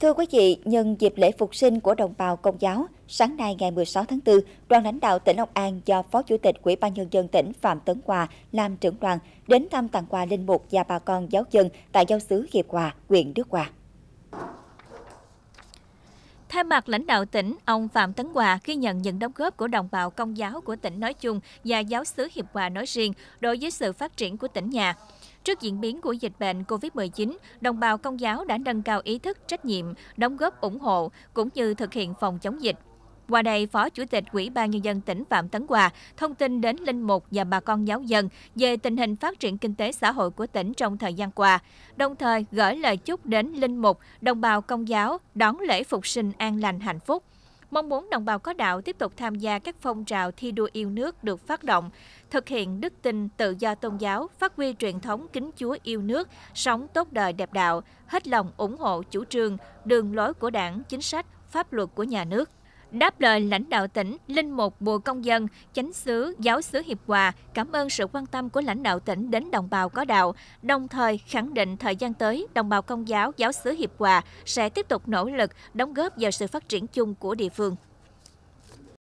Thưa quý vị, nhân dịp lễ phục sinh của đồng bào Công giáo, sáng nay ngày 16 tháng 4, đoàn lãnh đạo tỉnh Long An do Phó Chủ tịch Ủy ban Nhân dân tỉnh Phạm Tấn Hòa làm trưởng đoàn đến thăm tặng quà linh mục và bà con giáo dân tại giáo xứ Hiệp Hòa, huyện Đức Hòa. Thay mặt lãnh đạo tỉnh, ông Phạm Tấn Hòa ghi nhận những đóng góp của đồng bào công giáo của tỉnh nói chung và giáo xứ Hiệp Hòa nói riêng đối với sự phát triển của tỉnh nhà. Trước diễn biến của dịch bệnh COVID-19, đồng bào công giáo đã nâng cao ý thức trách nhiệm, đóng góp ủng hộ cũng như thực hiện phòng chống dịch. Qua đây, Phó Chủ tịch Ủy ban Nhân dân tỉnh Phạm Tấn Hòa thông tin đến Linh Mục và bà con giáo dân về tình hình phát triển kinh tế xã hội của tỉnh trong thời gian qua, đồng thời gửi lời chúc đến Linh Mục, đồng bào công giáo đón lễ phục sinh an lành hạnh phúc mong muốn đồng bào có đạo tiếp tục tham gia các phong trào thi đua yêu nước được phát động, thực hiện đức tin tự do tôn giáo, phát huy truyền thống kính Chúa yêu nước, sống tốt đời đẹp đạo, hết lòng ủng hộ chủ trương, đường lối của đảng, chính sách, pháp luật của nhà nước. Đáp lời lãnh đạo tỉnh, Linh Mục Bùa Công Dân, Chánh xứ Giáo xứ Hiệp Hòa cảm ơn sự quan tâm của lãnh đạo tỉnh đến đồng bào có đạo, đồng thời khẳng định thời gian tới, đồng bào công giáo Giáo xứ Hiệp Hòa sẽ tiếp tục nỗ lực đóng góp vào sự phát triển chung của địa phương.